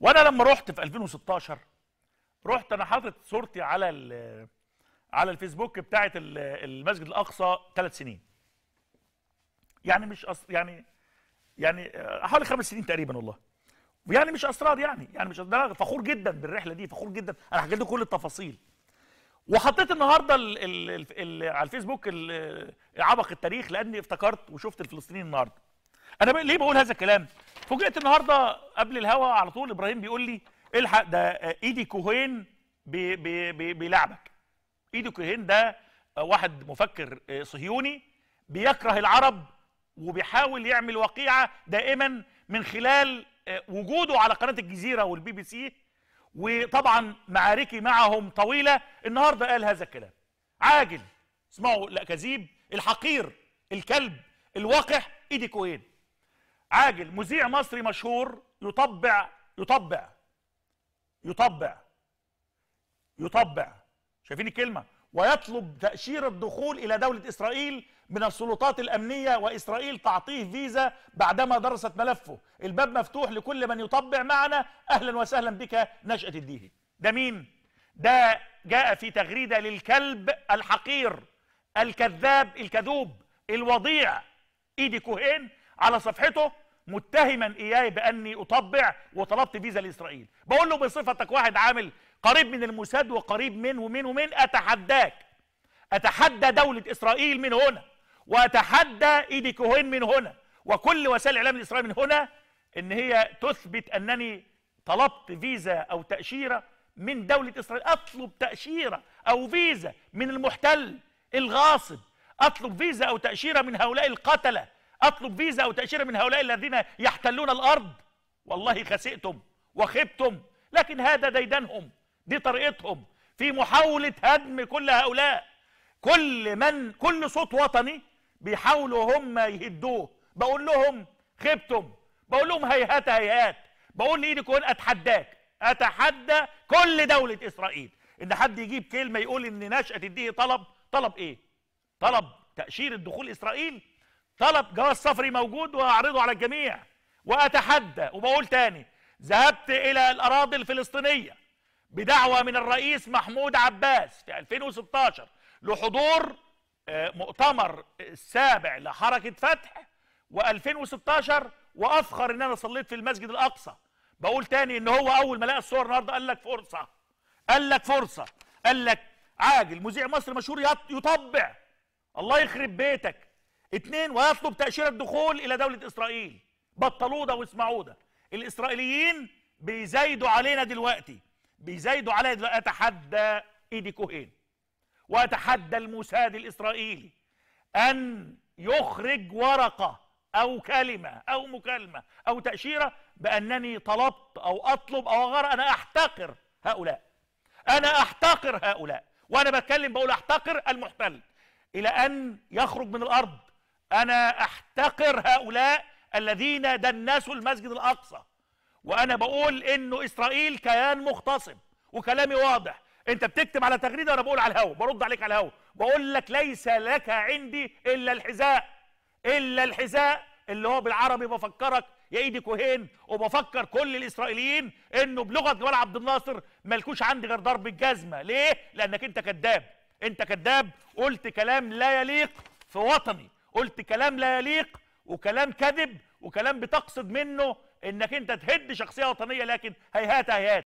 وانا لما رحت في 2016 رحت انا حاطط صورتي على على الفيسبوك بتاعه المسجد الاقصى ثلاث سنين يعني مش أص... يعني يعني آه، حوالي خمس سنين تقريبا والله ويعني مش اسرار يعني يعني مش انا فخور جدا بالرحله دي فخور جدا انا حكيت لكم كل التفاصيل وحطيت النهارده الـ الـ الـ على الفيسبوك آه، عبق التاريخ لاني افتكرت وشفت الفلسطينيين النهارده انا ليه بقول هذا الكلام فوجئت النهارده قبل الهوا على طول ابراهيم بيقول لي الحق ده ايدي كوهين بيلاعبك بي بي ايدي كوهين ده واحد مفكر آه، صهيوني بيكره العرب وبيحاول يعمل وقيعه دائما من خلال آه، وجوده على قناه الجزيره والبي بي سي وطبعا معاركي معهم طويله النهارده قال هذا الكلام عاجل اسمعوا الاكاذيب الحقير الكلب الواقح ايدي كوهين عاجل مذيع مصري مشهور يطبع يطبع يطبع يطبع شايفين الكلمة ويطلب تأشيرة دخول إلى دولة إسرائيل من السلطات الأمنية وإسرائيل تعطيه فيزا بعدما درست ملفه الباب مفتوح لكل من يطبع معنا أهلا وسهلا بك نشأة الديهي ده مين؟ ده جاء في تغريدة للكلب الحقير الكذاب الكذوب الوضيع إيدي كوهين على صفحته متهما اياي باني اطبع وطلبت فيزا لاسرائيل بقول له بصفتك واحد عامل قريب من الموساد وقريب من ومن ومن اتحداك اتحدى دوله اسرائيل من هنا واتحدى ايدي كوهين من هنا وكل وسائل الاعلام الاسرائيلي من هنا ان هي تثبت انني طلبت فيزا او تاشيره من دوله اسرائيل اطلب تاشيره او فيزا من المحتل الغاصب اطلب فيزا او تاشيره من هؤلاء القتله اطلب فيزا او تاشيره من هؤلاء الذين يحتلون الارض والله خسئتم وخبتم لكن هذا ديدنهم دي طريقتهم في محاوله هدم كل هؤلاء كل من كل صوت وطني بيحاولوا هم يهدوه بقول لهم خبتم بقول لهم هيهات هيهات بقول لايدي كون اتحداك اتحدى كل دوله اسرائيل ان حد يجيب كلمه يقول ان نشاه الديه طلب طلب ايه طلب تاشيره دخول اسرائيل طلب جواز سفري موجود وهعرضه على الجميع واتحدى وبقول تاني ذهبت الى الاراضي الفلسطينيه بدعوه من الرئيس محمود عباس في 2016 لحضور آه، مؤتمر السابع لحركه فتح و2016 وافخر ان انا صليت في المسجد الاقصى بقول تاني ان هو اول ما لقى الصور النهارده قال لك فرصه قال لك فرصه قال لك عاجل مذيع مصر مشهور يطبع الله يخرب بيتك اثنين ويطلب تأشيرة دخول إلى دولة إسرائيل بطلوه ده واسمعوه ده الإسرائيليين بيزايدوا علينا دلوقتي بيزايدوا علينا دلوقتي أتحدى إيدي كوهين وأتحدى الموساد الإسرائيلي أن يخرج ورقة أو كلمة أو مكالمة أو تأشيرة بأنني طلبت أو أطلب أو غير أنا أحتقر هؤلاء أنا أحتقر هؤلاء وأنا بتكلم بقول أحتقر المحتل إلى أن يخرج من الأرض انا احتقر هؤلاء الذين دنسوا المسجد الاقصى وانا بقول انه اسرائيل كيان مغتصب وكلامي واضح انت بتكتب على تغريده وانا بقول على الهوا برد عليك على الهوا بقول لك ليس لك عندي الا الحذاء الا الحذاء اللي هو بالعربي بفكرك يا ايدي كوهين وبفكر كل الاسرائيليين انه بلغه جمال عبد الناصر مالكوش عندي غير ضرب الجزمه ليه لانك انت كذاب انت كذاب قلت كلام لا يليق في وطني قلت كلام لا يليق وكلام كذب وكلام بتقصد منه انك انت تهد شخصيه وطنيه لكن هيهات هيهات